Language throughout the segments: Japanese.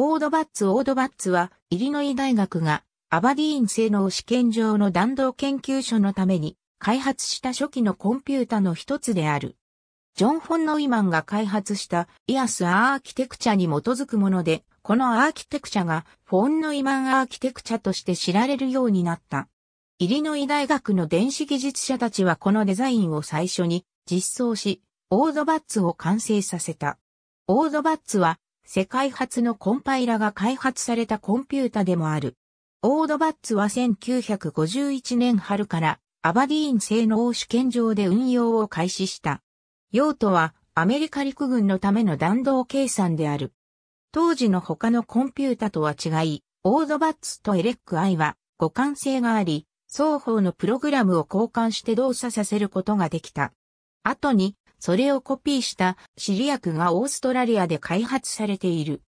オードバッツ・オードバッツは、イリノイ大学が、アバディーン性能試験場の弾道研究所のために、開発した初期のコンピュータの一つである。ジョン・フォン・ノイマンが開発したイアス・アーキテクチャに基づくもので、このアーキテクチャがフォン・ノイマン・アーキテクチャとして知られるようになった。イリノイ大学の電子技術者たちはこのデザインを最初に実装し、オードバッツを完成させた。オードバッツは世界初のコンパイラが開発されたコンピュータでもある。オードバッツは1951年春からアバディーン製の欧主権上で運用を開始した。用途はアメリカ陸軍のための弾道計算である。当時の他のコンピュータとは違い、オードバッツとエレック I は互換性があり、双方のプログラムを交換して動作させることができた。後にそれをコピーしたシリアクがオーストラリアで開発されている。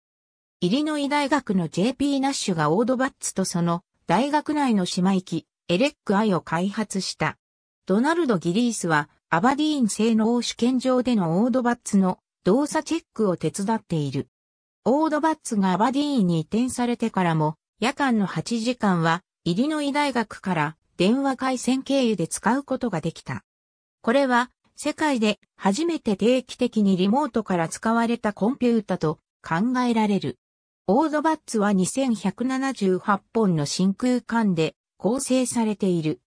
イリノイ大学の JP ナッシュがオードバッツとその大学内の姉妹機エレックアイを開発した。ドナルド・ギリースはアバディーン製の欧試験場でのオードバッツの動作チェックを手伝っている。オードバッツがアバディーンに移転されてからも夜間の8時間はイリノイ大学から電話回線経由で使うことができた。これは世界で初めて定期的にリモートから使われたコンピュータと考えられる。オードバッツは2178本の真空管で構成されている。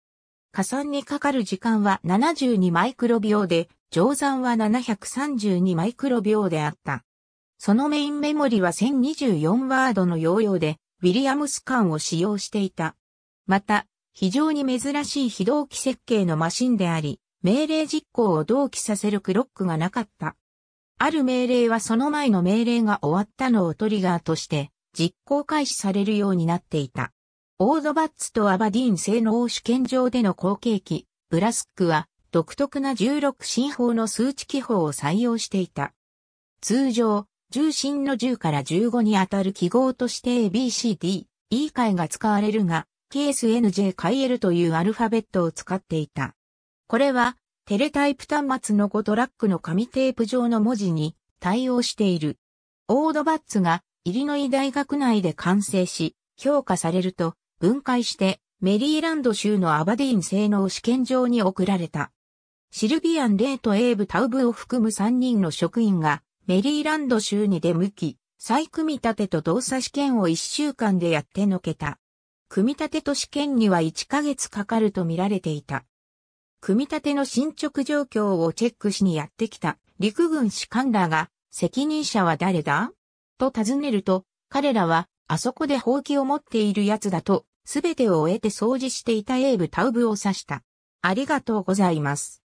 加算にかかる時間は72マイクロ秒で、乗算は732マイクロ秒であった。そのメインメモリは1024ワードの容量で、ウィリアムス管を使用していた。また、非常に珍しい非同期設計のマシンであり、命令実行を同期させるクロックがなかった。ある命令はその前の命令が終わったのをトリガーとして実行開始されるようになっていた。オードバッツとアバディーン製の欧主権上での後継機、ブラスックは独特な16進法の数値記法を採用していた。通常、重心の10から15にあたる記号として ABCD、E 解が使われるが、ケース NJ 解 L というアルファベットを使っていた。これは、テレタイプ端末の5トラックの紙テープ上の文字に対応している。オードバッツがイリノイ大学内で完成し、評価されると分解してメリーランド州のアバディーン性能試験場に送られた。シルビアン・レイとエーブ・タウブを含む3人の職員がメリーランド州に出向き、再組み立てと動作試験を1週間でやってのけた。組み立てと試験には1ヶ月かかると見られていた。組み立ての進捗状況をチェックしにやってきた陸軍士官らが、責任者は誰だと尋ねると、彼らは、あそこで放棄を持っている奴だと、すべてを終えて掃除していたエーブ・タウブを指した。ありがとうございます。